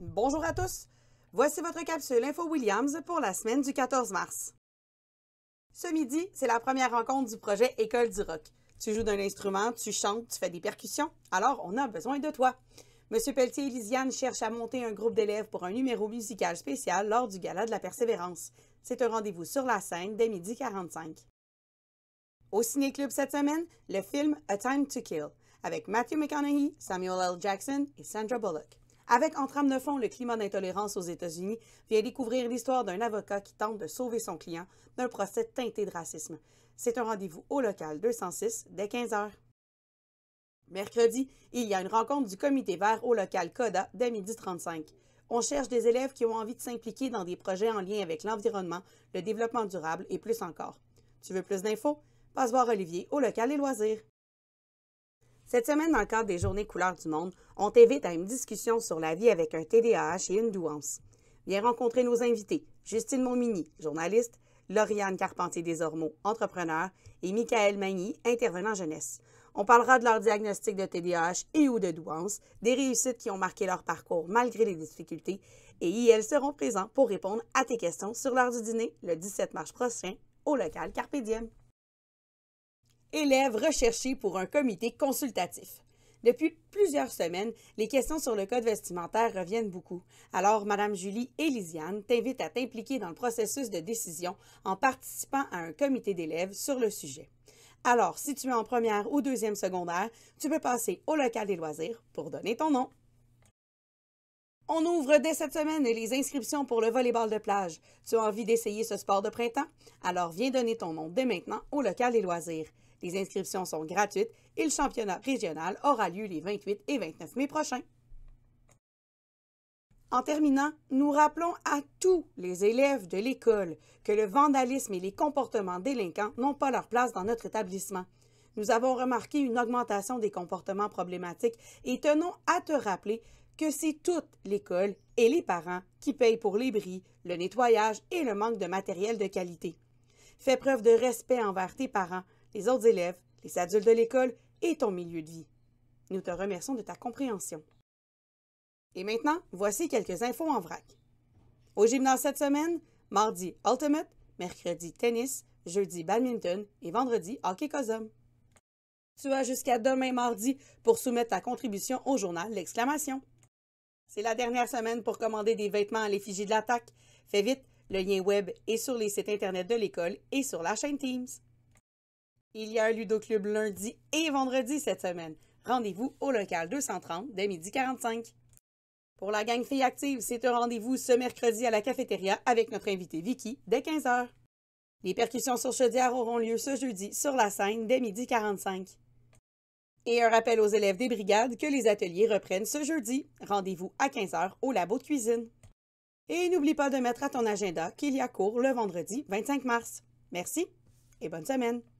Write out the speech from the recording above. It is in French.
Bonjour à tous. Voici votre capsule Info Williams pour la semaine du 14 mars. Ce midi, c'est la première rencontre du projet École du rock. Tu joues d'un instrument, tu chantes, tu fais des percussions, alors on a besoin de toi. Monsieur Pelletier et Lisiane cherchent à monter un groupe d'élèves pour un numéro musical spécial lors du Gala de la Persévérance. C'est un rendez-vous sur la scène dès midi 45. Au Ciné-Club cette semaine, le film A Time to Kill, avec Matthew McConaughey, Samuel L. Jackson et Sandra Bullock. Avec En trame fond, le climat d'intolérance aux États-Unis vient découvrir l'histoire d'un avocat qui tente de sauver son client d'un procès teinté de racisme. C'est un rendez-vous au local 206 dès 15h. Mercredi, il y a une rencontre du comité vert au local CODA dès 12h35. On cherche des élèves qui ont envie de s'impliquer dans des projets en lien avec l'environnement, le développement durable et plus encore. Tu veux plus d'infos? Passe voir Olivier au local Les loisirs. Cette semaine, dans le cadre des Journées Couleurs du Monde, on t'invite à une discussion sur la vie avec un TDAH et une douance. Viens rencontrer nos invités, Justine Montminy, journaliste, Lauriane Carpentier-Desormeaux, entrepreneur, et Michael Magny, intervenant jeunesse. On parlera de leur diagnostic de TDAH et ou de douance, des réussites qui ont marqué leur parcours malgré les difficultés, et ils seront présents pour répondre à tes questions sur l'heure du dîner le 17 mars prochain au local Carpe élèves recherchés pour un comité consultatif. Depuis plusieurs semaines, les questions sur le code vestimentaire reviennent beaucoup. Alors, Madame Julie et t'invite t'invitent à t'impliquer dans le processus de décision en participant à un comité d'élèves sur le sujet. Alors, si tu es en première ou deuxième secondaire, tu peux passer au local des loisirs pour donner ton nom. On ouvre dès cette semaine les inscriptions pour le volleyball de plage. Tu as envie d'essayer ce sport de printemps? Alors viens donner ton nom dès maintenant au local des loisirs. Les inscriptions sont gratuites et le championnat régional aura lieu les 28 et 29 mai prochains. En terminant, nous rappelons à tous les élèves de l'école que le vandalisme et les comportements délinquants n'ont pas leur place dans notre établissement. Nous avons remarqué une augmentation des comportements problématiques et tenons à te rappeler que c'est toute l'école et les parents qui payent pour les bris, le nettoyage et le manque de matériel de qualité. Fais preuve de respect envers tes parents, les autres élèves, les adultes de l'école et ton milieu de vie. Nous te remercions de ta compréhension. Et maintenant, voici quelques infos en vrac. Au gymnase cette semaine, mardi Ultimate, mercredi tennis, jeudi badminton et vendredi hockey cosum. Tu as jusqu'à demain mardi pour soumettre ta contribution au journal L'Exclamation. C'est la dernière semaine pour commander des vêtements à l'effigie de l'attaque. Fais vite, le lien web est sur les sites Internet de l'école et sur la chaîne Teams. Il y a un Ludo Club lundi et vendredi cette semaine. Rendez-vous au local 230 dès midi 45. Pour la gang fille Active, c'est un rendez-vous ce mercredi à la cafétéria avec notre invité Vicky dès 15h. Les percussions sur chaudière auront lieu ce jeudi sur la scène dès midi 45. Et un rappel aux élèves des brigades que les ateliers reprennent ce jeudi. Rendez-vous à 15h au labo de cuisine. Et n'oublie pas de mettre à ton agenda qu'il y a cours le vendredi 25 mars. Merci et bonne semaine.